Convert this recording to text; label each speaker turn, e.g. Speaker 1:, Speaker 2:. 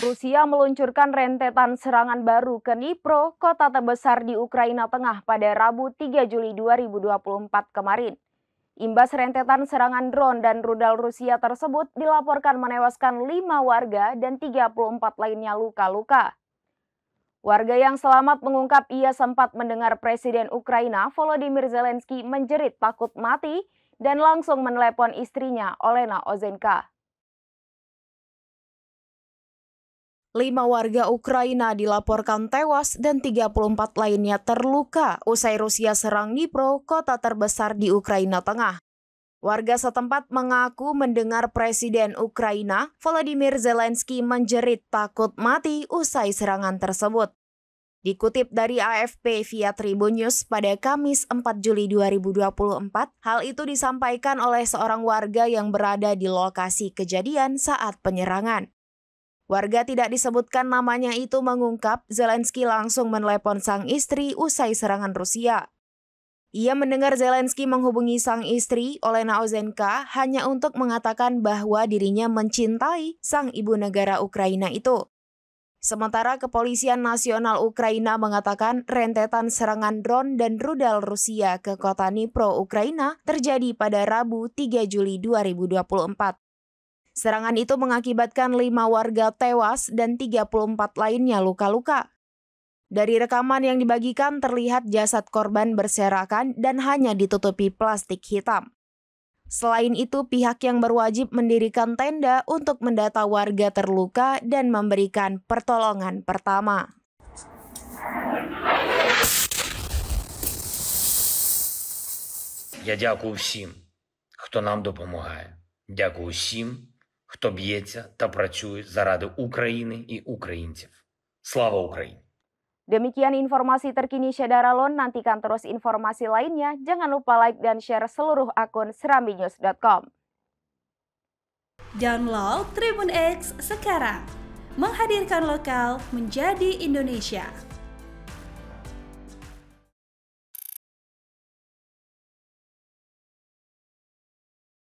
Speaker 1: Rusia meluncurkan rentetan serangan baru ke Nipro, kota terbesar di Ukraina Tengah pada Rabu 3 Juli 2024 kemarin. Imbas rentetan serangan drone dan rudal Rusia tersebut dilaporkan menewaskan lima warga dan 34 lainnya luka-luka. Warga yang selamat mengungkap ia sempat mendengar Presiden Ukraina Volodymyr Zelensky menjerit takut mati dan langsung menelepon istrinya Olena Ozenka. Lima warga Ukraina dilaporkan tewas dan 34 lainnya terluka usai Rusia serang Dnipro, kota terbesar di Ukraina Tengah. Warga setempat mengaku mendengar Presiden Ukraina Volodymyr Zelensky menjerit takut mati usai serangan tersebut. Dikutip dari AFP via Tribun News pada Kamis 4 Juli 2024, hal itu disampaikan oleh seorang warga yang berada di lokasi kejadian saat penyerangan. Warga tidak disebutkan namanya itu mengungkap Zelensky langsung menelepon sang istri usai serangan Rusia. Ia mendengar Zelensky menghubungi sang istri, Olena Ozenka, hanya untuk mengatakan bahwa dirinya mencintai sang ibu negara Ukraina itu. Sementara Kepolisian Nasional Ukraina mengatakan rentetan serangan drone dan rudal Rusia ke kota Dnipro, Ukraina terjadi pada Rabu 3 Juli 2024. Serangan itu mengakibatkan lima warga tewas dan 34 lainnya luka-luka. Dari rekaman yang dibagikan terlihat jasad korban berserakan dan hanya ditutupi plastik hitam. Selain itu, pihak yang berwajib mendirikan tenda untuk mendata warga terluka dan memberikan pertolongan pertama. Я дякую всім, хто нам допомагає. Дякую всім, хто б'ється та працює заради України і українців. Слава Україні! Demikian informasi terkini Syedaralon, nantikan terus informasi lainnya. Jangan lupa like dan share seluruh akun seraminews.com. Download Tribun X sekarang. Menghadirkan lokal menjadi Indonesia.